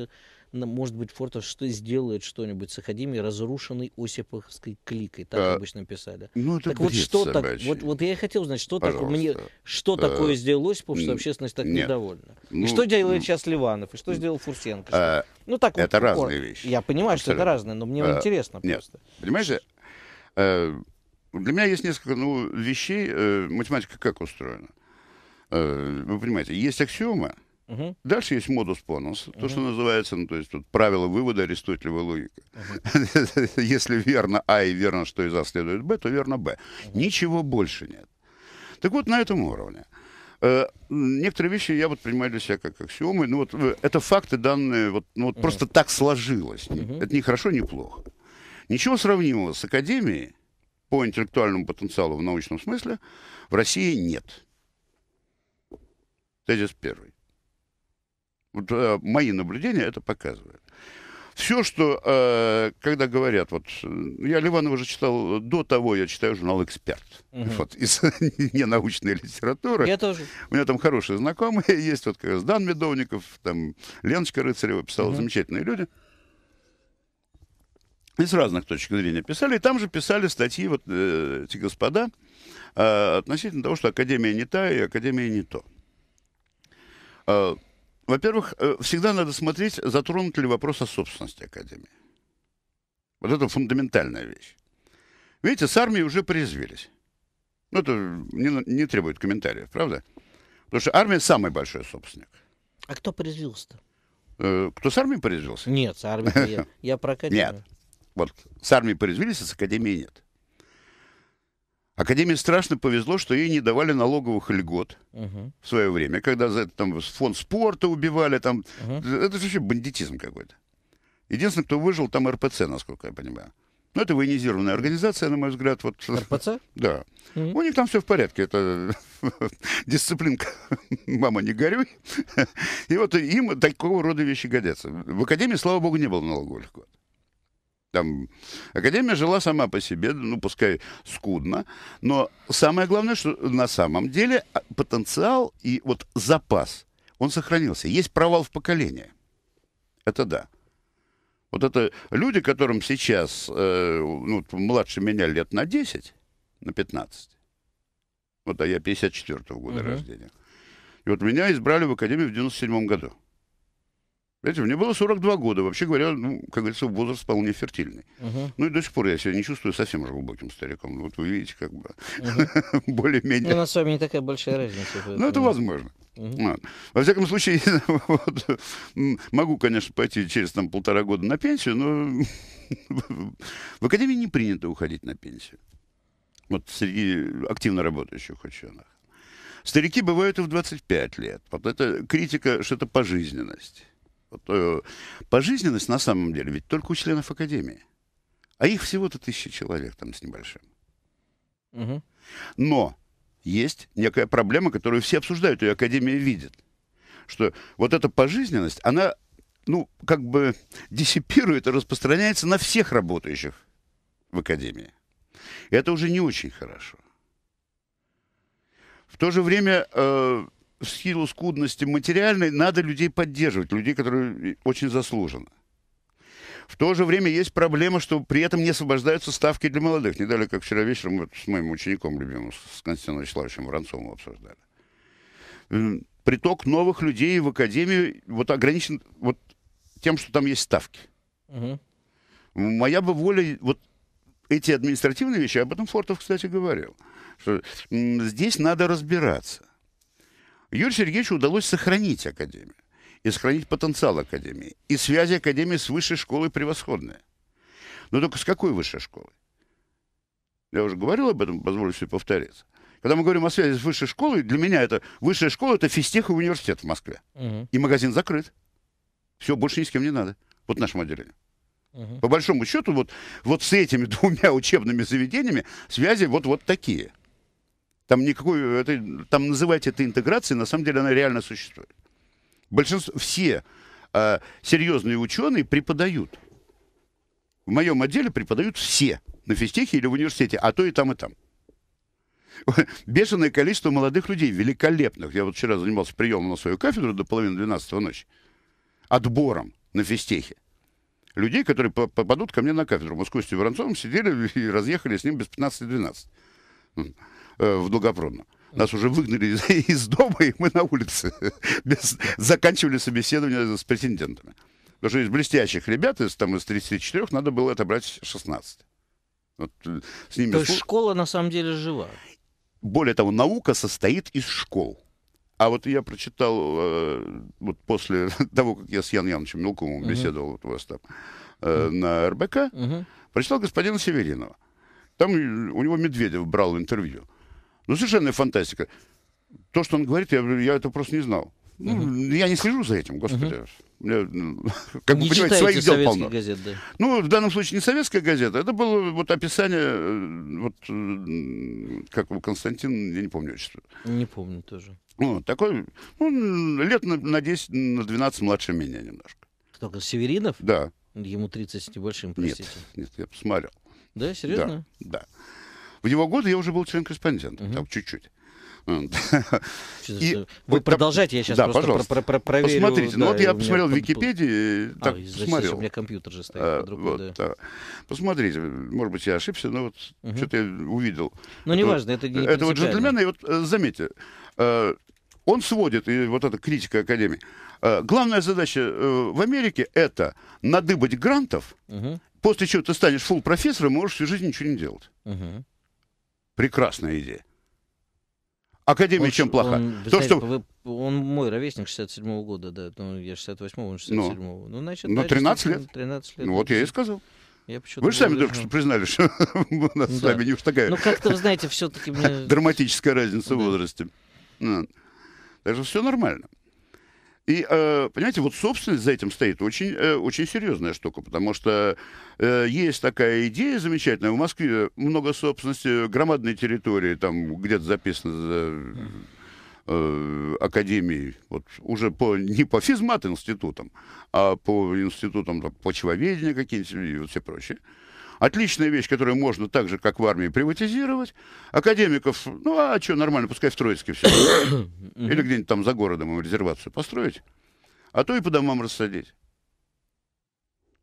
может быть, Фортов что сделает что-нибудь с Академией, разрушенной Осиповской кликой, так а, обычно писали. Ну, это так вот что так, вот, вот я и хотел узнать, что Пожалуйста. такое, мне, что а, такое сделал Осипов, что общественность так нет. недовольна? Ну, и что делает ну, сейчас Ливанов, и что сделал Фурсенко? А, Ну, так это вот, разные вещи. Я понимаю, Абсолютно. что это разное, но мне а, интересно нет. просто. Понимаешь, э, для меня есть несколько ну, вещей. Э, математика как устроена? Э, вы понимаете, есть аксиомы, Угу. Дальше есть модус понус, угу. то, что называется, ну, то есть тут правило вывода Аристотелева логика. Угу. Если верно А и верно, что из А следует Б, то верно Б. Угу. Ничего больше нет. Так вот, на этом уровне. Э, некоторые вещи я вот принимаю для себя как аксиомы. Ну, вот э, это факты, данные, вот, ну, вот угу. просто так сложилось. Угу. Это не хорошо, не плохо. Ничего сравнимого с академией по интеллектуальному потенциалу в научном смысле в России нет. Тезис первый. Вот, э, мои наблюдения это показывают. Все, что, э, когда говорят, вот, э, я Ливанова уже читал, до того я читаю журнал «Эксперт», угу. вот, из ненаучной литературы. Я тоже. У меня там хорошие знакомые есть, вот как раз Дан Медовников, там Леночка Рыцарева, писала угу. замечательные люди из разных точек зрения писали. И там же писали статьи вот э, эти господа э, относительно того, что Академия не та и Академия не то. Э, во-первых, э, всегда надо смотреть, затронут ли вопрос о собственности Академии. Вот это фундаментальная вещь. Видите, с армией уже призвелись. Ну, это не, не требует комментариев, правда? Потому что армия самый большой собственник. А кто призвился-то? Э, кто с армией призвился? Нет, с армией я, я про академию. Вот с армией порезвились, а с академией нет. Академии страшно повезло, что ей не давали налоговых льгот uh-huh. в свое время, когда за это там фонд спорта убивали, там uh-huh. это же вообще бандитизм какой-то. Единственное, кто выжил, там РПЦ, насколько я понимаю. Ну это военизированная организация, на мой взгляд. Вот, РПЦ? Да. Mm-hmm. У них там все в порядке. Это дисциплинка «мама, не горюй». и вот им такого рода вещи годятся. В академии, слава богу, не было налоговых льгот. Там академия жила сама по себе, ну пускай скудно, но самое главное, что на самом деле а, потенциал и вот запас, он сохранился. Есть провал в поколении. Это да. Вот это люди, которым сейчас э, ну, младше меня лет на 10, на 15. Вот, а я 54-го года угу. рождения. И вот меня избрали в академию в 97 году. Знаете, мне было 42 года. Вообще говоря, ну, как говорится, возраст вполне фертильный. Угу. Ну и до сих пор я себя не чувствую совсем же глубоким стариком. Вот вы видите, как бы угу. более-менее... Ну, у нас с вами не такая большая разница. Ну, это возможно. Угу. Вот. Во всяком случае, вот, могу, конечно, пойти через там, полтора года на пенсию, но в академии не принято уходить на пенсию. Вот среди активно работающих ученых. Старики бывают и в 25 лет. Вот это критика, что это пожизненность. Вот, э, пожизненность на самом деле ведь только у членов Академии. А их всего-то тысяча человек там с небольшим. Угу. Но есть некая проблема, которую все обсуждают, и Академия видит. Что вот эта пожизненность, она, ну, как бы диссипирует и распространяется на всех работающих в Академии. И это уже не очень хорошо. В то же время э, в силу скудности материальной надо людей поддерживать, людей, которые очень заслужены В то же время есть проблема, что при этом не освобождаются ставки для молодых. Не дали как вчера вечером мы с моим учеником любимым, с Константином Вячеславовичем Воронцовым обсуждали. Приток новых людей в академию вот ограничен вот тем, что там есть ставки. Угу. Моя бы воля, вот эти административные вещи, об этом Фортов, кстати, говорил, что здесь надо разбираться. Юрию Сергеевичу удалось сохранить Академию и сохранить потенциал Академии. И связи Академии с высшей школой превосходные. Но ну, только с какой высшей школой? Я уже говорил об этом, позволю себе повториться. Когда мы говорим о связи с высшей школой, для меня это высшая школа это физтех и университет в Москве. Угу. И магазин закрыт. Все, больше ни с кем не надо. Вот нашему отделению. Угу. По большому счету, вот, вот с этими двумя учебными заведениями связи вот, вот такие. Там никакой, э, это, там называйте это интеграцией, на самом деле она реально существует. Большинство, все э, серьезные ученые преподают. В моем отделе преподают все на физтехе или в университете, а то и там, и там. Бешеное количество молодых людей, великолепных. Я вот вчера занимался приемом на свою кафедру до половины двенадцатого ночи. Отбором на физтехе. Людей, которые попадут ко мне на кафедру. Мы с Костей Воронцовым сидели и разъехали с ним без 15-12. Э, в Долгопрудном. Нас уже выгнали из дома, и мы на улице. Без... Заканчивали собеседование с претендентами. Потому что из блестящих ребят, из, там, из 34, надо было отобрать 16. Вот, э, с ними То есть школа на самом деле жива. Более того, наука состоит из школ. А вот я прочитал, э, вот после того, как я с Яном Яновичем Мелковым uh беседовал вот у вас там э, uh на РБК, uh-huh. прочитал господина Северинова. Там э, у него Медведев брал интервью. Ну, совершенно фантастика. То, что он говорит, я, я это просто не знал. Ну, угу. Я не слежу за этим, господи. Угу. uh как не вы понимаете, своих дел полно. Газет, да. Ну, в данном случае не советская газета. Это было вот описание, э, вот, э, как у Константин, я не помню отчество. Не помню тоже. Ну, такой, ну, лет на, на 10, на 12 младше меня немножко. Кто, Северинов? Да. Ему 30 с небольшим, простите. Нет, нет я посмотрел. Да, серьезно? Да, да. В его годы я уже был член-корреспондентом, угу. там чуть-чуть. И, Вы продолжайте, я сейчас да, просто пожалуйста. Про про проверю. Посмотрите, ну да, ну вот я посмотрел в Википедии, а, так посмотрел. здесь у меня компьютер же стоит а, э, под вот, да. да. Посмотрите, может быть, я ошибся, но вот угу. что-то я увидел. Ну, неважно, вот, это не Это вот джентльмен и вот э, заметьте, э, он сводит, и вот эта критика Академии, главная задача в Америке — это надыбать грантов, угу. после чего ты станешь фул-профессором и можешь всю жизнь ничего не делать. Угу. Прекрасная идея. Академия он, чем плоха? Он, То, что... вы, он мой ровесник 67-го года, да. Ну, я 68-го, он 67-го. Ну, ну значит, ну, 13 лет. 13 лет. Ну, вот я и сказал. Я Вы же сами только что признали, что у нас да. с вами не уж такая... Ну, как-то, вы знаете, все-таки... Мне... Драматическая разница да. в возрасте. Ну, так что все нормально. И, э, понимаете, вот собственность за этим стоит очень, э, очень серьезная штука, потому что э, есть такая идея замечательная. В Москве много собственности, громадные территории, там где-то записано... За, академии, вот уже по, не по физмат институтам, а по институтам там, почвоведения какие-нибудь и вот все прочее. Отличная вещь, которую можно так же, как в армии, приватизировать. Академиков, ну а что, нормально, пускай в Троицке все. Или где-нибудь там за городом им резервацию построить. А то и по домам рассадить.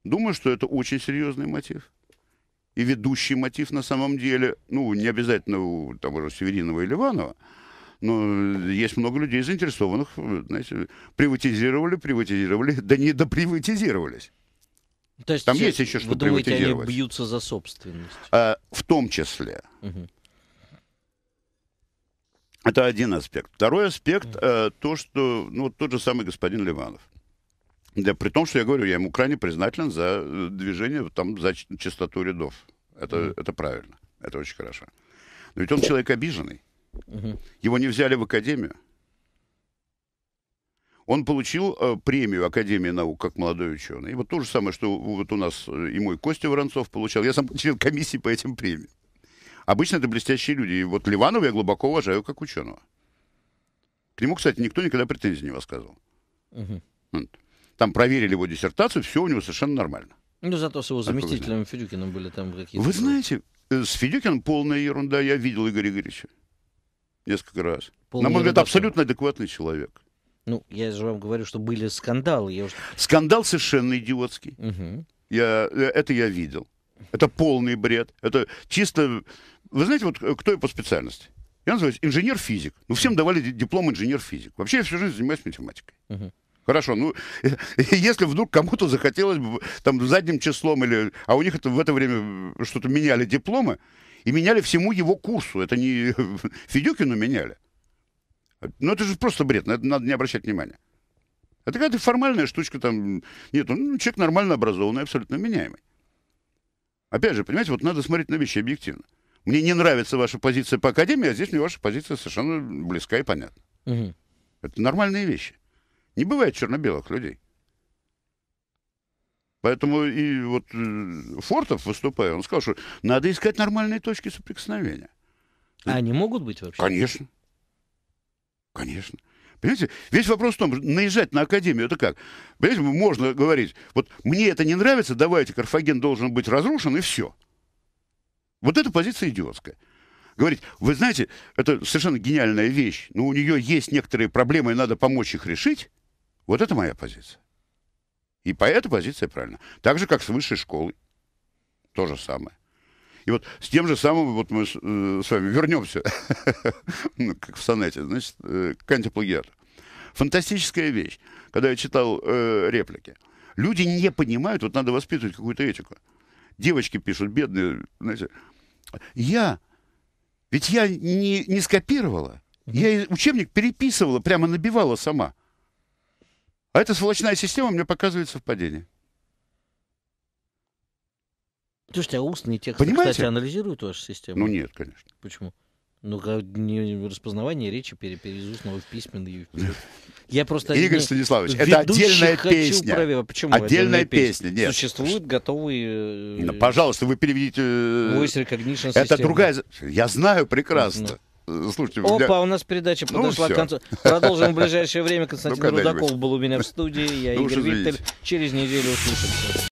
Думаю, что это очень серьезный мотив. И ведущий мотив на самом деле, ну, не обязательно у того же Северинова или Иванова, но есть много людей заинтересованных, знаете, приватизировали, приватизировали, да не доприватизировались. Ну, то есть Там есть еще что думаете, приватизировать. Они бьются за собственность. А, в том числе. Угу. Это один аспект. Второй аспект угу. а, то, что ну тот же самый господин Ливанов. Да, при том, что я говорю, я ему крайне признателен за э, движение, там, за чистоту рядов. Это, mm это правильно, это очень хорошо. Но ведь он человек обиженный. mm Его не взяли в академию он получил э, премию Академии наук как молодой ученый. И вот то же самое, что вот у нас э, и мой Костя Воронцов получал. Я сам член комиссии по этим премиям. Обычно это блестящие люди. И вот Ливанова я глубоко уважаю как ученого. К нему, кстати, никто никогда претензий не высказывал. Угу. Там проверили его диссертацию, все у него совершенно нормально. Ну, зато с его заместителем Федюкиным были там какие-то... Вы знаете, э, с Федюкиным полная ерунда. Я видел Игоря Игоревича несколько раз. Полная На мой взгляд, абсолютно адекватный человек. Ну, я же вам говорю, что были скандалы. Я уж... Скандал совершенно идиотский. Угу. Я, э, это я видел. Это полный бред. Это чисто... Вы знаете, вот э, кто я по специальности? Я называюсь инженер-физик. Ну, всем давали диплом инженер-физик. Вообще я всю жизнь занимаюсь математикой. Угу. Хорошо, ну, если вдруг кому-то захотелось бы там задним числом или... А у них это в это время что-то меняли дипломы, и меняли всему его курсу. Это не Федюкину меняли. Ну, это же просто бред, на это надо не обращать внимания. Это какая-то формальная штучка там. Нет, ну, человек нормально образованный, абсолютно меняемый. Опять же, понимаете, вот надо смотреть на вещи объективно. Мне не нравится ваша позиция по академии, а здесь мне ваша позиция совершенно близка и понятна. Угу. Это нормальные вещи. Не бывает черно-белых людей. Поэтому и вот э, Фортов, выступая, он сказал, что надо искать нормальные точки соприкосновения. А они могут быть вообще? Конечно. Конечно. Понимаете, весь вопрос в том, наезжать на академию, это как? Понимаете, можно говорить, вот мне это не нравится, давайте, Карфаген должен быть разрушен, и все. Вот эта позиция идиотская. Говорить, вы знаете, это совершенно гениальная вещь, но у нее есть некоторые проблемы, и надо помочь их решить, вот это моя позиция. И по этой позиции правильно. Так же, как с высшей школой. То же самое. И вот с тем же самым вот мы с, э, с вами вернемся, ну, как в сонете, значит, э, к антиплагиату. Фантастическая вещь, когда я читал э, реплики. Люди не понимают, вот надо воспитывать какую-то этику. Девочки пишут, бедные, знаете. Я, ведь я не, не скопировала, я учебник переписывала, прямо набивала сама. А эта сволочная система мне показывает совпадение. Слушайте, а устный текст, Понимаете? кстати, анализирует вашу систему? Ну нет, конечно. Почему? Ну, как распознавание речи пере, из устного в письменный. Я просто Игорь Станиславович, это отдельная песня. Проверить. Почему? Отдельная, отдельная песня. песня. Нет. Существуют готовые. Э, ну, пожалуйста, вы переведите. Э, Voice recognition Это систему. другая. Я знаю прекрасно. Ну. Э, слушайте, Опа, меня... у нас передача ну, подошла ну, к концу. Продолжим в ближайшее время. Ну, Константин ну, Рудаков был у меня в студии. Я ну, Игорь Виттель. Через неделю услышимся.